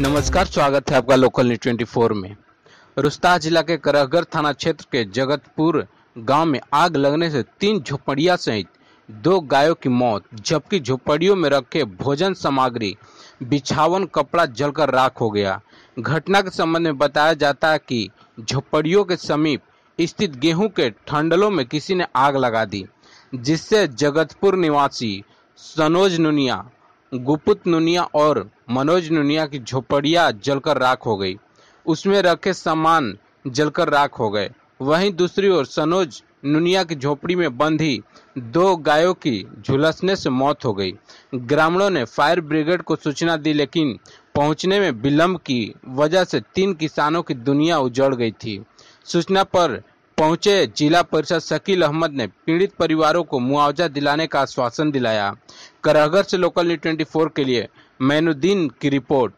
नमस्कार स्वागत है आपका लोकल न्यूज फोर में रुस्ता जिला के करहगर थाना क्षेत्र के जगतपुर गांव में आग लगने से तीन झोपड़िया सहित दो गायों की मौत जबकि झोपड़ियों में रखे भोजन सामग्री बिछावन कपड़ा जलकर राख हो गया घटना के संबंध में बताया जाता है कि झोपड़ियों के समीप स्थित गेहूं के ठंडलों में किसी ने आग लगा दी जिससे जगतपुर निवासी सनोज नुनिया गुप्त नुनिया और मनोज नुनिया की झोपड़ियाँ जलकर राख हो गई उसमें रखे सामान जलकर राख हो गए वहीं दूसरी ओर सनोज नुनिया की झोपड़ी में ही दो गायों की झुलसने से मौत हो गई ग्रामीणों ने फायर ब्रिगेड को सूचना दी लेकिन पहुंचने में विलंब की वजह से तीन किसानों की दुनिया उजड़ गई थी सूचना पर पहुंचे जिला परिषद शकील अहमद ने पीड़ित परिवारों को मुआवजा दिलाने का आश्वासन दिलाया करहगर से लोकल न्यूज ट्वेंटी के लिए मैनुद्दीन की रिपोर्ट